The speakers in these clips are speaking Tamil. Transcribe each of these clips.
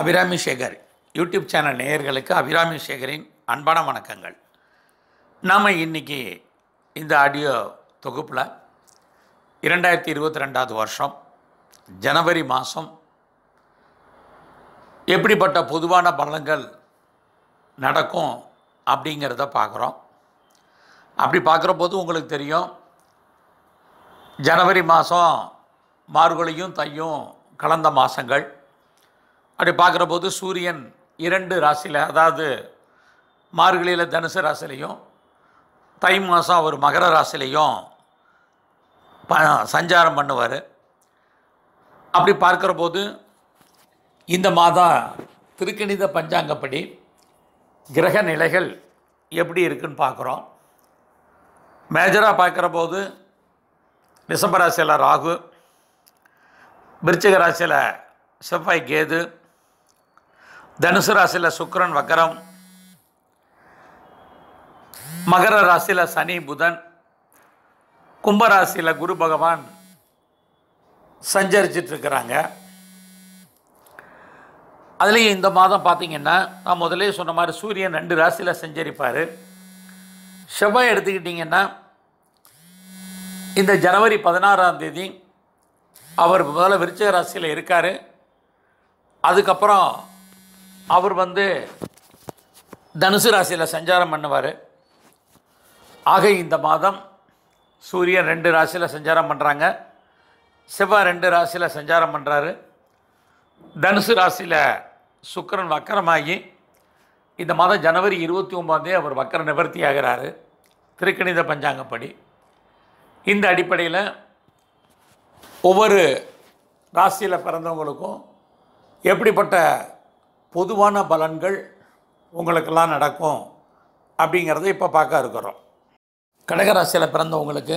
அபிராமி சேகர் யூடியூப் சேனல் நேயர்களுக்கு அபிராமி சேகரின் அன்பான வணக்கங்கள் நாம் இன்றைக்கி இந்த ஆடியோ தொகுப்பில் இரண்டாயிரத்தி இருபத்தி ரெண்டாவது வருஷம் ஜனவரி மாதம் எப்படிப்பட்ட பொதுவான பலன்கள் நடக்கும் அப்படிங்கிறத பார்க்குறோம் அப்படி பார்க்குற போது உங்களுக்கு தெரியும் ஜனவரி மாதம் மார்கொழியும் தையும் கலந்த மாதங்கள் அப்படி பார்க்குற போது சூரியன் இரண்டு ராசியில் அதாவது மார்கழியில் தனுசு ராசிலையும் தை மாதம் அவர் மகர ராசிலையும் ப சஞ்சாரம் பண்ணுவார் அப்படி பார்க்குற போது இந்த மாதம் திருக்கணித பஞ்சாங்கப்படி கிரக நிலைகள் எப்படி இருக்குன்னு பார்க்குறோம் மேஜராக பார்க்குற போது டிசம்பர் ராசியில் ராகு விருச்சிக ராசியில் செவ்வாய் கேது தனுசு ராசியில் சுக்கரன் வக்கரம் மகர ராசியில் சனி புதன் கும்பராசியில் குரு பகவான் சஞ்சரிச்சிட்ருக்கிறாங்க அதுலேயும் இந்த மாதம் பார்த்திங்கன்னா நான் முதலே சொன்ன மாதிரி சூரியன் ரெண்டு ராசியில் சஞ்சரிப்பார் செவ்வாய் எடுத்துக்கிட்டிங்கன்னா இந்த ஜனவரி பதினாறாம் தேதி அவர் முதல்ல விருச்சக ராசியில் இருக்கார் அதுக்கப்புறம் அவர் வந்து தனுசு ராசியில் சஞ்சாரம் பண்ணுவார் ஆக இந்த மாதம் சூரியன் ரெண்டு ராசியில் சஞ்சாரம் பண்ணுறாங்க செவ்வாய் ரெண்டு ராசியில் சஞ்சாரம் பண்ணுறாரு தனுசு ராசியில் சுக்கரன் வக்கரமாகி இந்த மாதம் ஜனவரி இருபத்தி ஒம்பதே அவர் வக்கர நிவர்த்தி ஆகிறாரு திருக்கணித பஞ்சாங்கப்படி இந்த அடிப்படையில் ஒவ்வொரு ராசியில் பிறந்தவங்களுக்கும் எப்படிப்பட்ட பொதுவான பலன்கள் உங்களுக்கெல்லாம் நடக்கும் அப்படிங்கிறத இப்போ பார்க்க இருக்கிறோம் கடகராசியில் பிறந்தவங்களுக்கு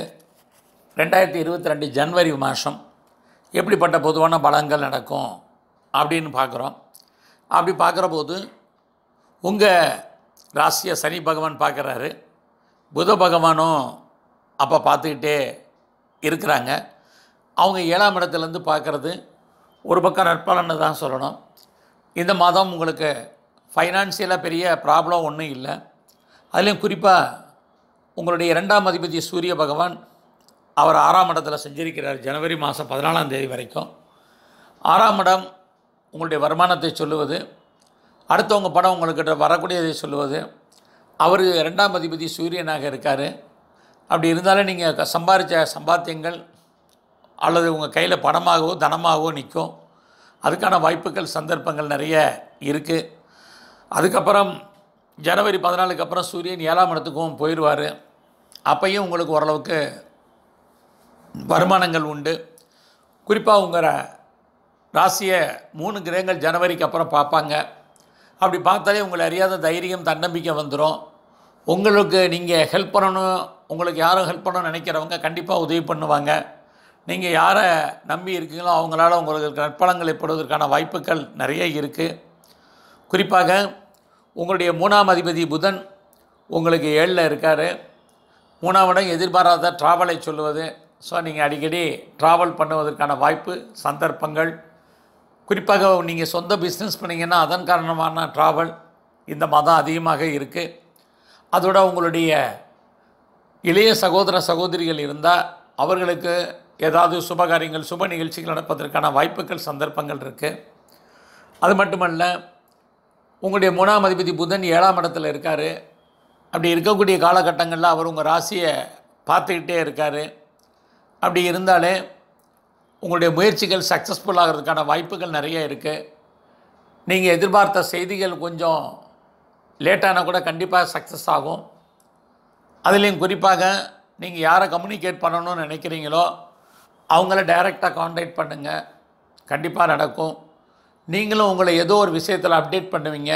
ரெண்டாயிரத்தி இருபத்தி ரெண்டு ஜனவரி மாதம் எப்படிப்பட்ட பொதுவான பலன்கள் நடக்கும் அப்படின்னு பார்க்குறோம் அப்படி பார்க்குற போது உங்கள் ராசியை சனி பகவான் பார்க்குறாரு புத பகவானும் அப்போ பார்த்துக்கிட்டே இருக்கிறாங்க அவங்க ஏழாம் இடத்துலேருந்து பார்க்குறது ஒரு பக்கம் நற்பலன்னு தான் சொல்லணும் இந்த மாதம் உங்களுக்கு ஃபைனான்சியலாக பெரிய ப்ராப்ளம் ஒன்றும் இல்லை அதுலேயும் குறிப்பாக உங்களுடைய இரண்டாம் அதிபதி சூரிய பகவான் அவர் ஆறாம் மடத்தில் செஞ்சிருக்கிறார் ஜனவரி மாதம் பதினாலாம் தேதி வரைக்கும் ஆறாம் இடம் உங்களுடைய வருமானத்தை சொல்லுவது அடுத்தவங்க படம் உங்கள்கிட்ட வரக்கூடியதை சொல்லுவது அவர் இரண்டாம் அதிபதி சூரியனாக இருக்கார் அப்படி இருந்தாலும் நீங்கள் சம்பாதிச்ச சம்பாத்தியங்கள் அல்லது உங்கள் கையில் பணமாகவோ தனமாகவோ நிற்கும் அதுக்கான வாய்ப்புகள் சந்தர்ப்பங்கள் நிறைய இருக்குது அதுக்கப்புறம் ஜனவரி பதினாலுக்கு அப்புறம் சூரியன் ஏழாம் இடத்துக்கும் போயிடுவார் அப்பையும் உங்களுக்கு ஓரளவுக்கு வருமானங்கள் உண்டு குறிப்பாக உங்கள் ராசியை மூணு கிரகங்கள் ஜனவரிக்கு அப்புறம் பார்ப்பாங்க அப்படி பார்த்தாலே உங்களை அறியாத தைரியம் தன்னம்பிக்கை வந்துடும் உங்களுக்கு நீங்கள் ஹெல்ப் பண்ணணும் உங்களுக்கு யாரும் ஹெல்ப் பண்ணணும்னு நினைக்கிறவங்க கண்டிப்பாக உதவி பண்ணுவாங்க நீங்கள் யாரை நம்பி இருக்கீங்களோ அவங்களால உங்களுக்கு நற்பலங்கள் போடுவதற்கான வாய்ப்புகள் நிறைய இருக்குது குறிப்பாக உங்களுடைய மூணாம் அதிபதி புதன் உங்களுக்கு ஏழில் இருக்கார் மூணாம் இடம் எதிர்பாராத ட்ராவலை சொல்லுவது ஸோ நீங்கள் அடிக்கடி ட்ராவல் பண்ணுவதற்கான வாய்ப்பு சந்தர்ப்பங்கள் குறிப்பாக நீங்கள் சொந்த பிஸ்னஸ் பண்ணிங்கன்னா அதன் காரணமான ட்ராவல் இந்த மாதம் அதிகமாக இருக்குது அதோட உங்களுடைய இளைய சகோதர சகோதரிகள் இருந்தால் அவர்களுக்கு ஏதாவது சுபகாரியங்கள் சுப நிகழ்ச்சிகள் நடப்பதற்கான வாய்ப்புகள் சந்தர்ப்பங்கள் இருக்குது அது மட்டுமல்ல உங்களுடைய மூணாம் அதிபதி புதன் ஏழாம் இடத்துல இருக்கார் அப்படி இருக்கக்கூடிய காலகட்டங்களில் அவர் உங்கள் ராசியை பார்த்துக்கிட்டே இருக்கார் அப்படி இருந்தாலே உங்களுடைய முயற்சிகள் சக்ஸஸ்ஃபுல் ஆகிறதுக்கான வாய்ப்புகள் நிறைய இருக்குது நீங்கள் எதிர்பார்த்த செய்திகள் கொஞ்சம் லேட்டானால் கூட கண்டிப்பாக சக்ஸஸ் ஆகும் அதுலேயும் குறிப்பாக நீங்கள் யாரை கம்யூனிகேட் பண்ணணும்னு நினைக்கிறீங்களோ அவங்கள டைரெக்டாக காண்டாக்ட் பண்ணுங்கள் கண்டிப்பாக நடக்கும் நீங்களும் உங்களை ஏதோ ஒரு விஷயத்தில் அப்டேட் பண்ணுவீங்க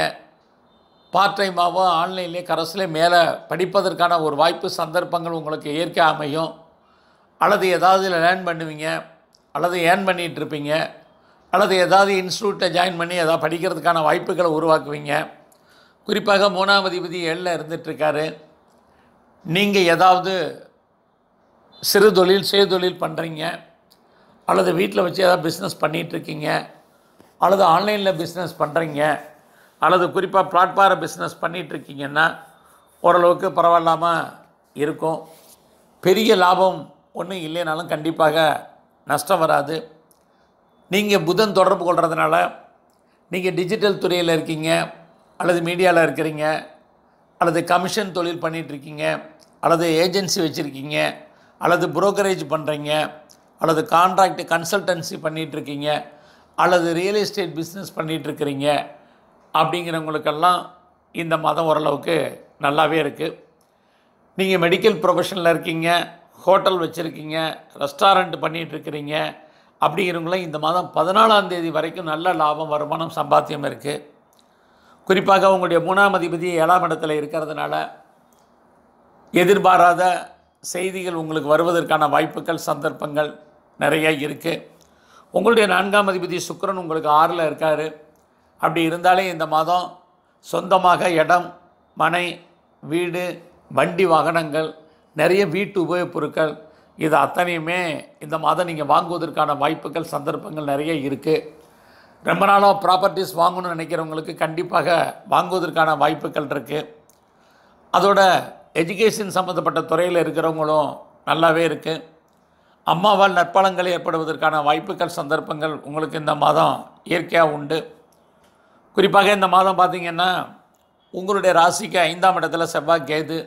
பார்ட் டைமாகவோ ஆன்லைன்லேயே கரஸ்லேயே மேலே படிப்பதற்கான ஒரு வாய்ப்பு சந்தர்ப்பங்கள் உங்களுக்கு இயற்கை அமையும் அல்லது ஏதாவது இதில் லேர்ன் பண்ணுவீங்க அல்லது ஏர்ன் பண்ணிகிட்ருப்பீங்க அல்லது ஏதாவது இன்ஸ்டியூட்டை ஜாயின் பண்ணி ஏதாவது படிக்கிறதுக்கான வாய்ப்புகளை உருவாக்குவீங்க குறிப்பாக மூணாவது விதி ஏழில் இருந்துகிட்ருக்காரு நீங்கள் ஏதாவது சிறு தொழில் சுய தொழில் பண்ணுறீங்க அல்லது வீட்டில் வச்சு ஏதாவது பிஸ்னஸ் பண்ணிகிட்ருக்கீங்க அல்லது ஆன்லைனில் பிஸ்னஸ் பண்ணுறீங்க அல்லது குறிப்பாக பிளாட்ஃபார பிஸ்னஸ் பண்ணிகிட்ருக்கீங்கன்னா ஓரளவுக்கு பரவாயில்லாமல் இருக்கும் பெரிய லாபம் ஒன்றும் இல்லைனாலும் கண்டிப்பாக நஷ்டம் வராது நீங்கள் புதன் தொடர்பு கொள்கிறதுனால நீங்கள் டிஜிட்டல் துறையில் இருக்கீங்க அல்லது மீடியாவில் இருக்கிறீங்க அல்லது கமிஷன் தொழில் பண்ணிகிட்ருக்கீங்க அல்லது ஏஜென்சி வச்சுருக்கீங்க அல்லது புரோக்கரேஜ் பண்ணுறீங்க அல்லது கான்ட்ராக்ட் கன்சல்டன்சி பண்ணிகிட்ருக்கீங்க அல்லது ரியல் எஸ்டேட் பிஸ்னஸ் பண்ணிகிட்ருக்கிறீங்க அப்படிங்கிறவங்களுக்கெல்லாம் இந்த மதம் ஓரளவுக்கு நல்லாவே இருக்குது நீங்கள் மெடிக்கல் ப்ரொஃபஷனில் இருக்கீங்க ஹோட்டல் வச்சுருக்கீங்க ரெஸ்டாரண்ட் பண்ணிகிட்ருக்கிறீங்க அப்படிங்கிறவங்களாம் இந்த மாதம் பதினாலாம் தேதி வரைக்கும் நல்ல லாபம் வருமானம் சம்பாத்தியம் இருக்குது குறிப்பாக உங்களுடைய மூணாம் அதிபதி ஏழாம் இடத்துல இருக்கிறதுனால எதிர்பாராத செய்திகள் உங்களுக்கு வருவதற்கான வாய்ப்புகள் சந்தர்ப்பங்கள் நிறைய இருக்குது உங்களுடைய நான்காம் அதிபதி சுக்கரன் உங்களுக்கு ஆறில் இருக்கார் அப்படி இருந்தாலே இந்த மாதம் சொந்தமாக இடம் மனை வீடு வண்டி வாகனங்கள் நிறைய வீட்டு உபயோகப் பொருட்கள் இது அத்தனையுமே இந்த மாதம் நீங்கள் வாங்குவதற்கான வாய்ப்புகள் சந்தர்ப்பங்கள் நிறைய இருக்குது ரொம்ப நாளாக ப்ராப்பர்ட்டிஸ் வாங்கணும்னு நினைக்கிறவங்களுக்கு கண்டிப்பாக வாங்குவதற்கான வாய்ப்புகள் இருக்குது அதோட எஜுகேஷன் சம்மந்தப்பட்ட துறையில் இருக்கிறவங்களும் நல்லாவே இருக்குது அம்மாவால் நற்பலங்கள் ஏற்படுவதற்கான வாய்ப்புகள் சந்தர்ப்பங்கள் உங்களுக்கு இந்த மாதம் இயற்கையாக உண்டு குறிப்பாக இந்த மாதம் பார்த்திங்கன்னா உங்களுடைய ராசிக்கு ஐந்தாம் இடத்துல செவ்வாய் கேது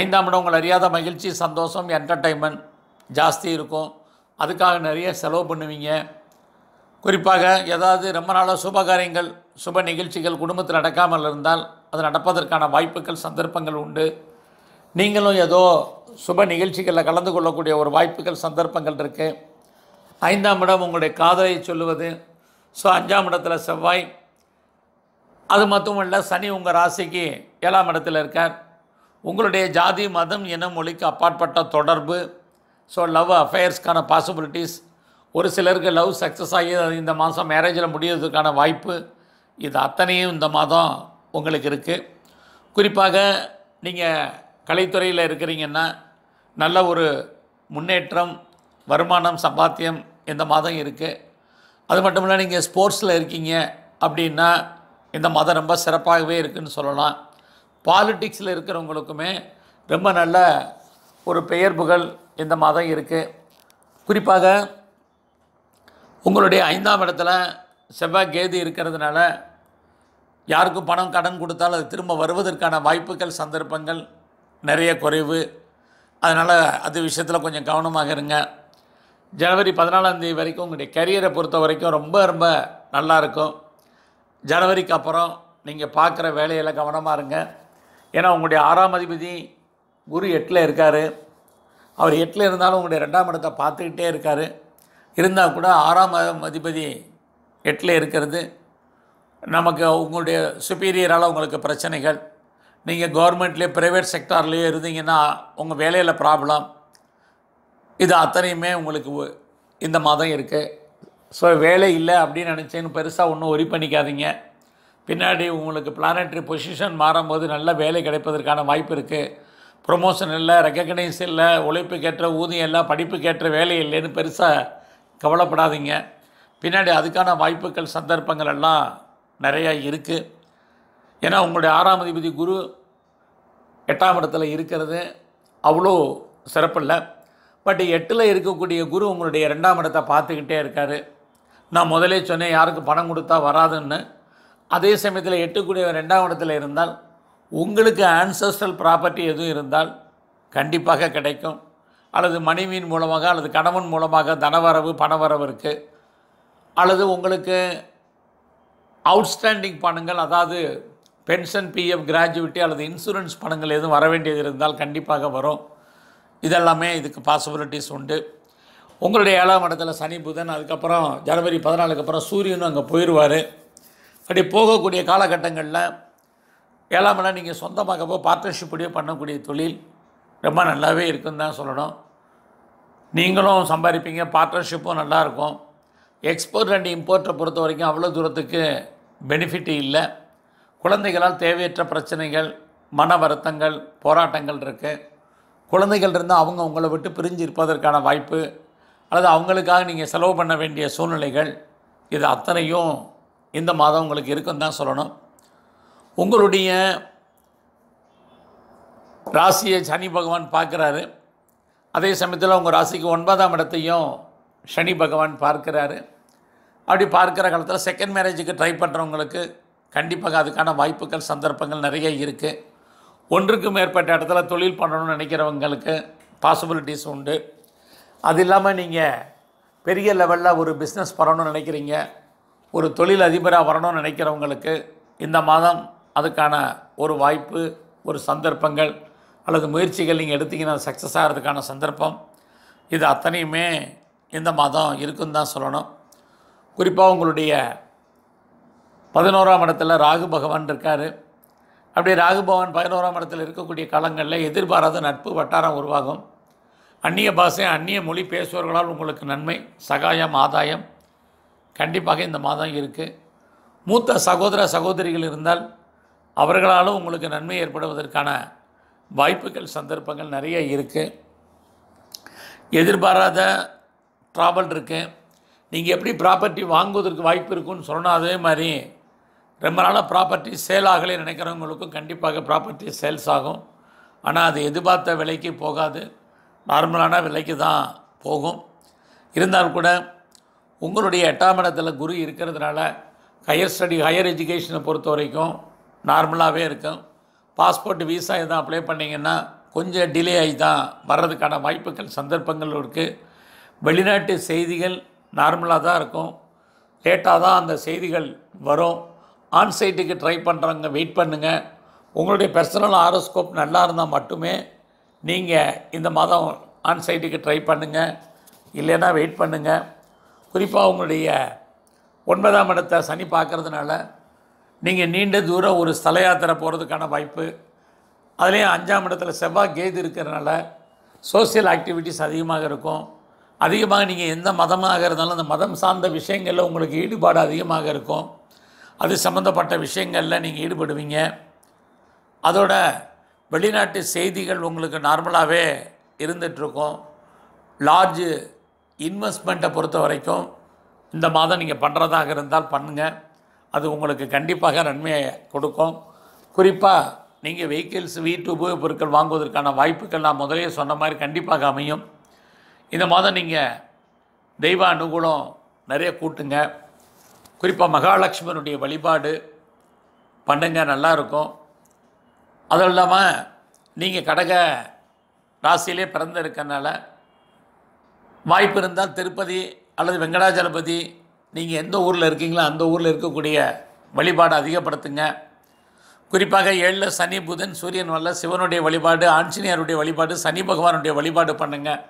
ஐந்தாம் இடம் உங்கள் அறியாத மகிழ்ச்சி சந்தோஷம் என்டர்டைன்மெண்ட் ஜாஸ்தி இருக்கும் அதுக்காக நிறைய செலவு பண்ணுவீங்க குறிப்பாக ஏதாவது ரொம்ப நாளாக சுபகாரியங்கள் சுப நிகழ்ச்சிகள் குடும்பத்தில் நடக்காமல் இருந்தால் அது நடப்பதற்கான வாய்ப்புகள் சந்தர்ப்பங்கள் உண்டு நீங்களும் ஏதோ சுப நிகழ்ச்சிகளில் கலந்து கொள்ளக்கூடிய ஒரு வாய்ப்புகள் சந்தர்ப்பங்கள் இருக்குது ஐந்தாம் இடம் உங்களுடைய காதலை சொல்லுவது ஸோ அஞ்சாம் இடத்துல செவ்வாய் அது மட்டும் இல்லை சனி உங்கள் ராசிக்கு ஏழாம் இடத்துல இருக்கார் உங்களுடைய ஜாதி மதம் இன மொழிக்கு அப்பாற்பட்ட தொடர்பு ஸோ லவ் அஃபேர்ஸ்க்கான பாசிபிலிட்டிஸ் ஒரு சிலருக்கு லவ் சக்ஸஸ் ஆகி இந்த மாதம் மேரேஜில் முடியறதுக்கான வாய்ப்பு இது அத்தனையும் இந்த மாதம் உங்களுக்கு இருக்குது குறிப்பாக நீங்கள் கலைத்துறையில் இருக்கிறீங்கன்னா நல்ல ஒரு முன்னேற்றம் வருமானம் சம்பாத்தியம் இந்த மாதம் இருக்குது அது மட்டும் இல்லை நீங்கள் ஸ்போர்ட்ஸில் இருக்கீங்க அப்படின்னா இந்த மாதம் ரொம்ப சிறப்பாகவே இருக்குதுன்னு சொல்லலாம் பாலிட்டிக்ஸில் இருக்கிறவங்களுக்குமே ரொம்ப நல்ல ஒரு பெயர் புகழ் இந்த மாதம் இருக்குது குறிப்பாக உங்களுடைய ஐந்தாம் இடத்துல செவ்வாய் கேது இருக்கிறதுனால யாருக்கும் பணம் கடன் கொடுத்தாலும் அது திரும்ப வருவதற்கான வாய்ப்புகள் சந்தர்ப்பங்கள் நிறைய குறைவு அதனால் அது விஷயத்தில் கொஞ்சம் கவனமாக இருங்க ஜனவரி பதினாலாந்தேதி வரைக்கும் உங்களுடைய கரியரை பொறுத்த வரைக்கும் ரொம்ப ரொம்ப நல்லாயிருக்கும் ஜனவரிக்கு அப்புறம் நீங்கள் பார்க்குற வேலையில் கவனமாக இருங்க ஏன்னா உங்களுடைய ஆறாம் அதிபதி குரு எட்டில் இருக்கார் அவர் எட்டில் இருந்தாலும் உங்களுடைய ரெண்டாம் இடத்தை பார்த்துக்கிட்டே இருக்கார் இருந்தால் கூட ஆறாம் அதிபதி எட்டில் இருக்கிறது நமக்கு உங்களுடைய சுப்பீரியரால் உங்களுக்கு பிரச்சனைகள் நீங்கள் கவர்மெண்ட்லேயே ப்ரைவேட் செக்டார்லேயே இருந்தீங்கன்னா உங்கள் வேலையில் ப்ராப்ளம் இது அத்தனையுமே உங்களுக்கு இந்த மாதம் இருக்குது ஸோ வேலை இல்லை அப்படின்னு நினச்சேன்னு பெருசாக ஒன்றும் ஒரி பண்ணிக்காதீங்க பின்னாடி உங்களுக்கு பிளானட்ரி பொசிஷன் மாறும்போது நல்ல வேலை கிடைப்பதற்கான வாய்ப்பு இருக்குது ப்ரொமோஷன் இல்லை ரெக்கக்னைஸ் இல்லை கேட்ட ஊதியம் இல்லை கேட்ட வேலை இல்லைன்னு பெருசாக கவலைப்படாதீங்க பின்னாடி அதுக்கான வாய்ப்புகள் சந்தர்ப்பங்கள் எல்லாம் நிறையா இருக்குது ஏன்னா உங்களுடைய ஆறாம் அதிபதி குரு எட்டாம் இடத்துல இருக்கிறது அவ்வளோ சிறப்பில்லை பட் எட்டில் இருக்கக்கூடிய குரு உங்களுடைய ரெண்டாம் இடத்தை பார்த்துக்கிட்டே இருக்கார் நான் முதலே சொன்னேன் யாருக்கு பணம் கொடுத்தா வராதுன்னு அதே சமயத்தில் எட்டுக்கூடிய ரெண்டாம் இடத்துல இருந்தால் உங்களுக்கு ஆன்சஸ்ட்ரல் ப்ராப்பர்ட்டி எதுவும் இருந்தால் கண்டிப்பாக கிடைக்கும் அல்லது மனைவியின் மூலமாக அல்லது கணவன் மூலமாக தனவரவு பணவரவு இருக்குது அல்லது உங்களுக்கு அவுட்ஸ்டாண்டிங் பணங்கள் அதாவது பென்ஷன் பிஎஃப் கிராஜுவிட்டி அல்லது இன்சூரன்ஸ் பணங்கள் எதுவும் வர வேண்டியது இருந்தால் கண்டிப்பாக வரும் இதெல்லாமே இதுக்கு பாசிபிலிட்டிஸ் உண்டு உங்களுடைய ஏழாம் இடத்துல சனி புதன் அதுக்கப்புறம் ஜனவரி பதினாலுக்கு அப்புறம் சூரியனும் அங்கே போயிடுவார் அப்படி போகக்கூடிய காலகட்டங்களில் ஏழாம் இடம் நீங்கள் சொந்தமாகவோ பார்ட்னர்ஷிப்படியோ பண்ணக்கூடிய தொழில் ரொம்ப நல்லாவே இருக்குன்னு தான் சொல்லணும் நீங்களும் சம்பாதிப்பீங்க பார்ட்னர்ஷிப்பும் நல்லாயிருக்கும் எக்ஸ்போர்ட் அண்ட் இம்போர்ட்டை பொறுத்த வரைக்கும் அவ்வளோ தூரத்துக்கு பெனிஃபிட் இல்லை குழந்தைகளால் தேவையற்ற பிரச்சனைகள் மன வருத்தங்கள் போராட்டங்கள் இருக்குது குழந்தைகள் இருந்தால் அவங்க உங்களை விட்டு பிரிஞ்சு இருப்பதற்கான வாய்ப்பு அல்லது அவங்களுக்காக நீங்கள் செலவு பண்ண வேண்டிய சூழ்நிலைகள் இது அத்தனையும் இந்த மாதம் உங்களுக்கு இருக்குன்னு தான் சொல்லணும் உங்களுடைய ராசியை சனி பகவான் பார்க்குறாரு அதே சமயத்தில் உங்கள் ராசிக்கு ஒன்பதாம் இடத்தையும் சனி பகவான் பார்க்குறாரு அப்படி பார்க்குற காலத்தில் செகண்ட் மேரேஜுக்கு ட்ரை பண்ணுறவங்களுக்கு கண்டிப்பாக அதுக்கான வாய்ப்புகள் சந்தர்ப்பங்கள் நிறைய இருக்குது ஒன்றுக்கு மேற்பட்ட இடத்துல தொழில் பண்ணணும்னு நினைக்கிறவங்களுக்கு பாசிபிலிட்டிஸ் உண்டு அது இல்லாமல் நீங்கள் பெரிய லெவலில் ஒரு பிஸ்னஸ் பண்ணணும்னு நினைக்கிறீங்க ஒரு தொழில் அதிபராக வரணும்னு நினைக்கிறவங்களுக்கு இந்த மாதம் அதுக்கான ஒரு வாய்ப்பு ஒரு சந்தர்ப்பங்கள் அல்லது முயற்சிகள் நீங்கள் எடுத்திங்கன்னா சக்ஸஸ் ஆகிறதுக்கான சந்தர்ப்பம் இது அத்தனையுமே இந்த மாதம் இருக்குன்னு தான் சொல்லணும் குறிப்பாக உங்களுடைய பதினோராம் இடத்துல ராகு பகவான் இருக்கார் அப்படி ராகு பகவான் பதினோராம் இடத்துல இருக்கக்கூடிய காலங்களில் எதிர்பாராத நட்பு வட்டாரம் உருவாகும் அந்நிய பாஷை அந்நிய மொழி பேசுபவர்களால் உங்களுக்கு நன்மை சகாயம் ஆதாயம் கண்டிப்பாக இந்த மாதம் இருக்குது மூத்த சகோதர சகோதரிகள் இருந்தால் அவர்களாலும் உங்களுக்கு நன்மை ஏற்படுவதற்கான வாய்ப்புகள் சந்தர்ப்பங்கள் நிறைய இருக்குது எதிர்பாராத ட்ராவல் இருக்குது நீங்கள் எப்படி ப்ராப்பர்ட்டி வாங்குவதற்கு வாய்ப்பு இருக்குன்னு சொன்னால் அதே மாதிரி ரொம்ப நாளாக ப்ராப்பர்ட்டி சேல் ஆகலை நினைக்கிறவங்களுக்கும் கண்டிப்பாக ப்ராப்பர்ட்டி சேல்ஸ் ஆகும் ஆனால் அது எதிர்பார்த்த விலைக்கு போகாது நார்மலான விலைக்கு தான் போகும் இருந்தால் கூட உங்களுடைய எட்டாம் இடத்துல குரு இருக்கிறதுனால ஹையர் ஸ்டடி ஹையர் எஜுகேஷனை பொறுத்த வரைக்கும் நார்மலாகவே இருக்கும் பாஸ்போர்ட் விசா எதுவும் அப்ளை பண்ணிங்கன்னா கொஞ்சம் டிலே ஆகி தான் வர்றதுக்கான வாய்ப்புகள் சந்தர்ப்பங்கள் இருக்குது வெளிநாட்டு செய்திகள் நார்மலாக தான் இருக்கும் லேட்டாக தான் அந்த செய்திகள் வரும் ஆன்சைட்டுக்கு ட்ரை பண்ணுறவங்க வெயிட் பண்ணுங்கள் உங்களுடைய பர்சனல் ஆரோஸ்கோப் நல்லா இருந்தால் மட்டுமே நீங்கள் இந்த மாதம் ஆன்சைட்டுக்கு ட்ரை பண்ணுங்கள் இல்லைன்னா வெயிட் பண்ணுங்கள் குறிப்பாக உங்களுடைய ஒன்பதாம் இடத்தை சனி பார்க்குறதுனால நீங்கள் நீண்ட தூரம் ஒரு ஸ்தல யாத்திரை போகிறதுக்கான வாய்ப்பு அதுலேயும் அஞ்சாம் இடத்துல செவ்வாய் கேது இருக்கிறதுனால சோசியல் ஆக்டிவிட்டிஸ் அதிகமாக இருக்கும் அதிகமாக நீங்கள் எந்த மதமாக இருந்தாலும் அந்த மதம் சார்ந்த விஷயங்களில் உங்களுக்கு ஈடுபாடு அதிகமாக இருக்கும் அது சம்மந்தப்பட்ட விஷயங்களில் நீங்கள் ஈடுபடுவீங்க அதோட வெளிநாட்டு செய்திகள் உங்களுக்கு நார்மலாகவே இருந்துகிட்ருக்கும் லார்ஜு இன்வெஸ்ட்மெண்ட்டை பொறுத்த வரைக்கும் இந்த மாதம் நீங்கள் பண்ணுறதாக இருந்தால் பண்ணுங்கள் அது உங்களுக்கு கண்டிப்பாக நன்மையை கொடுக்கும் குறிப்பாக நீங்கள் வெஹிக்கிள்ஸ் வீட்டு உபயோகப் பொருட்கள் வாங்குவதற்கான வாய்ப்புகள் நான் முதலே சொன்ன மாதிரி கண்டிப்பாக அமையும் இந்த மாதம் நீங்கள் தெய்வ அனுகூலம் நிறைய கூட்டுங்க குறிப்பாக மகாலட்சுமனுடைய வழிபாடு பண்ணுங்க நல்லாயிருக்கும் அதுவும் இல்லாமல் நீங்கள் கடக ராசியிலே பிறந்திருக்கனால வாய்ப்பு இருந்தால் திருப்பதி அல்லது வெங்கடாஜலபதி நீங்கள் எந்த ஊரில் இருக்கீங்களோ அந்த ஊரில் இருக்கக்கூடிய வழிபாடு அதிகப்படுத்துங்க குறிப்பாக ஏழில் சனி புதன் சூரியன் வரல சிவனுடைய வழிபாடு ஆஞ்சநேயருடைய வழிபாடு சனி பகவானுடைய வழிபாடு பண்ணுங்கள்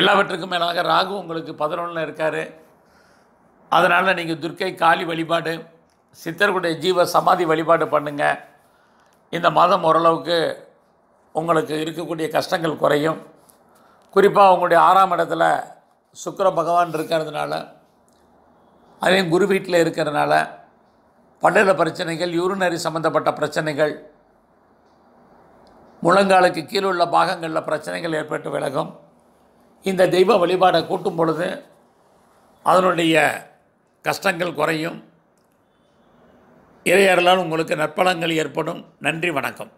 எல்லாவற்றுக்கும் மேலாக ராகு உங்களுக்கு பதினொன்றில் இருக்கார் அதனால் நீங்கள் துர்க்கை காளி வழிபாடு சித்தர்களுடைய ஜீவ சமாதி வழிபாடு பண்ணுங்கள் இந்த மாதம் ஓரளவுக்கு உங்களுக்கு இருக்கக்கூடிய கஷ்டங்கள் குறையும் குறிப்பாக உங்களுடைய ஆறாம் இடத்துல சுக்கர பகவான் இருக்கிறதுனால அதே குரு வீட்டில் இருக்கிறதுனால பல்லில் பிரச்சனைகள் யூரினரி சம்மந்தப்பட்ட பிரச்சனைகள் முழங்காலுக்கு கீழே உள்ள பாகங்களில் பிரச்சனைகள் ஏற்பட்டு விலகும் இந்த தெய்வ வழிபாடை கூட்டும் பொழுது அதனுடைய கஷ்டங்கள் குறையும் இறையாடலால் உங்களுக்கு நற்பலங்கள் ஏற்படும் நன்றி வணக்கம்